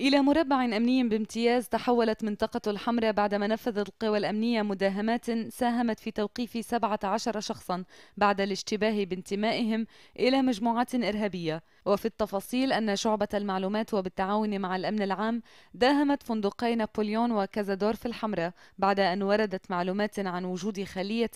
إلى مربع أمني بامتياز تحولت منطقة الحمراء بعدما نفذت القوى الأمنية مداهمات ساهمت في توقيف 17 شخصا بعد الاشتباه بانتمائهم إلى مجموعات إرهابية وفي التفاصيل أن شعبة المعلومات وبالتعاون مع الأمن العام داهمت فندقي نابليون وكازادور في الحمراء بعد أن وردت معلومات عن وجود خلية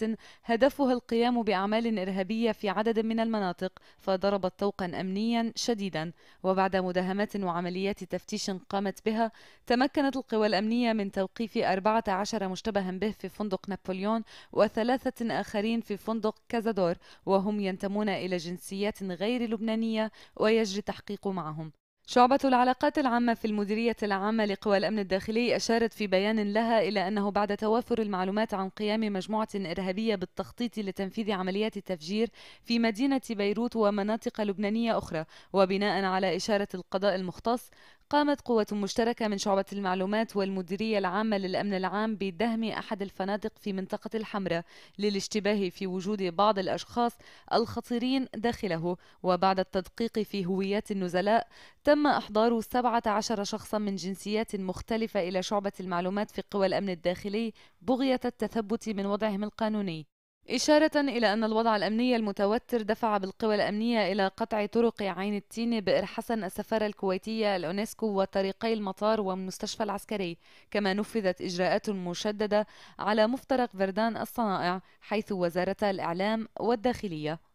هدفها القيام بأعمال إرهابية في عدد من المناطق فضربت طوقا أمنيا شديدا وبعد مداهمات وعمليات تفتيش قامت بها تمكنت القوى الأمنية من توقيف 14 مشتبها به في فندق نابليون وثلاثة آخرين في فندق كازادور وهم ينتمون إلى جنسيات غير لبنانية ويجري التحقيق معهم شعبة العلاقات العامة في المديرية العامة لقوى الأمن الداخلي أشارت في بيان لها إلى أنه بعد توافر المعلومات عن قيام مجموعة إرهابية بالتخطيط لتنفيذ عمليات التفجير في مدينة بيروت ومناطق لبنانية أخرى وبناء على إشارة القضاء المختص قامت قوة مشتركة من شعبة المعلومات والمديرية العامة للأمن العام بدهم أحد الفنادق في منطقة الحمراء للاشتباه في وجود بعض الأشخاص الخطيرين داخله وبعد التدقيق في هويات النزلاء تم إحضار 17 شخصا من جنسيات مختلفة إلى شعبة المعلومات في قوى الأمن الداخلي بغية التثبت من وضعهم القانوني إشارة إلى أن الوضع الأمني المتوتر دفع بالقوى الأمنية إلى قطع طرق عين التين بئر حسن السفارة الكويتية الأونسكو وطريقي المطار والمستشفى العسكري كما نفذت إجراءات مشددة على مفترق فردان الصنائع حيث وزارة الإعلام والداخلية